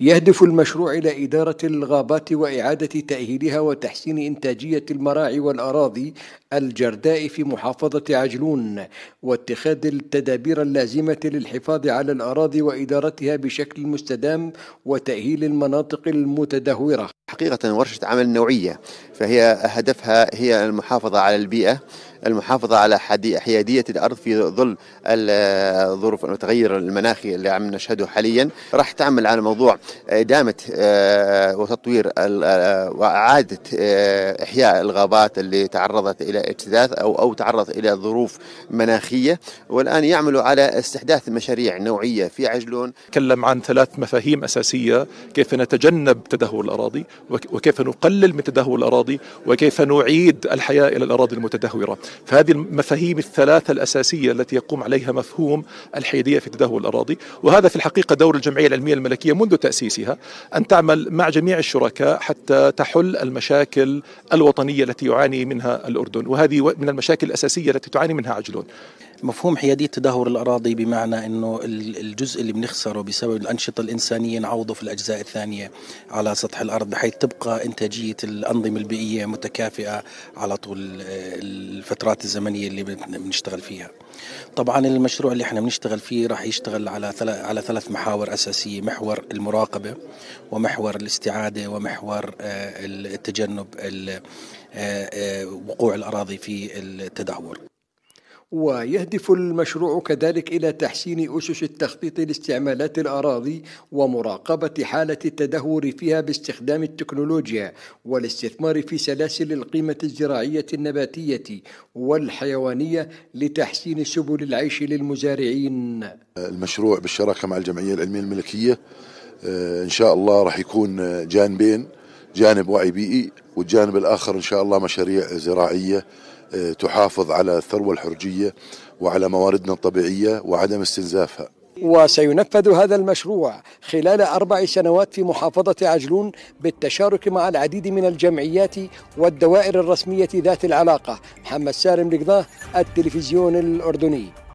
يهدف المشروع إلى إدارة الغابات وإعادة تأهيلها وتحسين إنتاجية المراعي والأراضي الجرداء في محافظة عجلون واتخاذ التدابير اللازمة للحفاظ على الأراضي وإدارتها بشكل مستدام وتأهيل المناطق المتدهورة حقيقة ورشة عمل نوعية فهي هدفها هي المحافظة على البيئة المحافظة على حيادية الأرض في ظل الظروف التغير المناخي اللي عم نشهده حاليا راح تعمل على موضوع إدامة آه، وتطوير آه، وإعادة آه، إحياء الغابات اللي تعرضت إلى اجتثاث أو أو تعرض إلى ظروف مناخية والآن يعملوا على استحداث مشاريع نوعية في عجلون تكلم عن ثلاث مفاهيم أساسية كيف نتجنب تدهور الأراضي وكيف نقلل من تدهور الأراضي وكيف نعيد الحياة إلى الأراضي المتدهورة فهذه المفاهيم الثلاثة الأساسية التي يقوم عليها مفهوم الحيادية في تدهور الأراضي وهذا في الحقيقة دور الجمعية العلمية الملكية منذ تأسيسها أن تعمل مع جميع الشركاء حتى تحل المشاكل الوطنية التي يعاني منها الأردن وهذه من المشاكل الأساسية التي تعاني منها عجلون مفهوم حيادية تدهور الأراضي بمعنى أنه الجزء اللي بنخسره بسبب الأنشطة الإنسانية نعوضه في الأجزاء الثانية على سطح الأرض بحيث تبقى إنتاجية الأنظمة البيئية متكافئة على طول آه، الفترات الزمنية اللي بنشتغل فيها طبعا المشروع اللي احنا بنشتغل فيه راح يشتغل على على ثلاث محاور أساسية محور المراقبة ومحور الاستعادة ومحور آه، التجنب آه، وقوع الأراضي في التدهور ويهدف المشروع كذلك إلى تحسين أسس التخطيط لاستعمالات الأراضي ومراقبة حالة التدهور فيها باستخدام التكنولوجيا والاستثمار في سلاسل القيمة الزراعية النباتية والحيوانية لتحسين سبل العيش للمزارعين المشروع بالشراكة مع الجمعية العلمية الملكية آه، إن شاء الله راح يكون جانبين جانب وعي بيئي والجانب الآخر إن شاء الله مشاريع زراعية تحافظ على الثروة الحرجية وعلى مواردنا الطبيعية وعدم استنزافها وسينفذ هذا المشروع خلال أربع سنوات في محافظة عجلون بالتشارك مع العديد من الجمعيات والدوائر الرسمية ذات العلاقة محمد سالم لقضاه التلفزيون الأردني